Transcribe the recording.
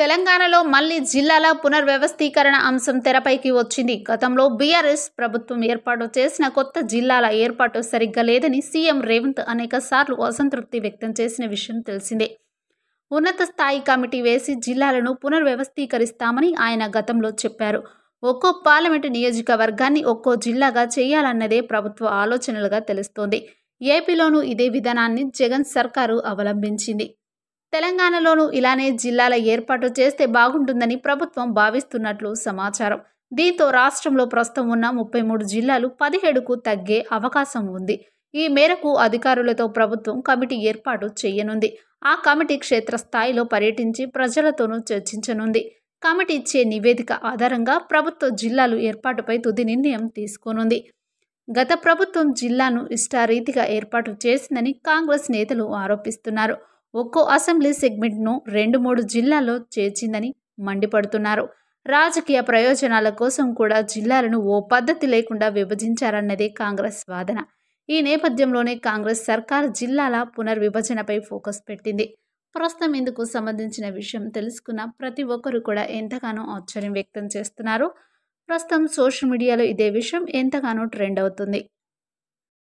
తెలంగాణలో మళ్లీ జిల్లాల పునర్వ్యవస్థీకరణ అంశం తెరపైకి వచ్చింది గతంలో బీఆర్ఎస్ ప్రభుత్వం ఏర్పాటు చేసిన కొత్త జిల్లాల ఏర్పాటు సరిగ్గా లేదని సీఎం రేవంత్ అనేక సార్లు అసంతృప్తి వ్యక్తం చేసిన విషయం తెలిసిందే ఉన్నత స్థాయి కమిటీ వేసి జిల్లాలను పునర్వ్యవస్థీకరిస్తామని ఆయన గతంలో చెప్పారు ఒక్కో పార్లమెంటు నియోజకవర్గాన్ని ఒక్కో జిల్లాగా చేయాలన్నదే ప్రభుత్వ ఆలోచనలుగా తెలుస్తోంది ఏపీలోనూ ఇదే విధానాన్ని జగన్ సర్కారు అవలంబించింది తెలంగాణలోనూ ఇలానే జిల్లాల ఏర్పాటు చేస్తే బాగుంటుందని ప్రభుత్వం భావిస్తున్నట్లు సమాచారం దీంతో రాష్ట్రంలో ప్రస్తుతం ఉన్న ముప్పై మూడు జిల్లాలు పదిహేడుకు తగ్గే అవకాశం ఉంది ఈ మేరకు అధికారులతో ప్రభుత్వం కమిటీ ఏర్పాటు చేయనుంది ఆ కమిటీ క్షేత్రస్థాయిలో పర్యటించి ప్రజలతోనూ చర్చించనుంది కమిటీ ఇచ్చే నివేదిక ఆధారంగా ప్రభుత్వ జిల్లాలు ఏర్పాటుపై తుది నిర్ణయం తీసుకోనుంది గత ప్రభుత్వం జిల్లాను ఇష్టారీతిగా ఏర్పాటు చేసిందని కాంగ్రెస్ నేతలు ఆరోపిస్తున్నారు ఒక్కో అసెంబ్లీ సెగ్మెంట్ను రెండు మూడు జిల్లాల్లో చేర్చిందని మండిపడుతున్నారు రాజకీయ ప్రయోజనాల కోసం కూడా జిల్లాలను ఓ పద్ధతి లేకుండా విభజించారన్నదే కాంగ్రెస్ వాదన ఈ నేపథ్యంలోనే కాంగ్రెస్ సర్కార్ జిల్లాల పునర్విభజనపై ఫోకస్ పెట్టింది ప్రస్తుతం ఇందుకు సంబంధించిన విషయం తెలుసుకున్న ప్రతి ఒక్కరు కూడా ఎంతగానో ఆశ్చర్యం వ్యక్తం చేస్తున్నారు ప్రస్తుతం సోషల్ మీడియాలో ఇదే విషయం ఎంతగానో ట్రెండ్ అవుతుంది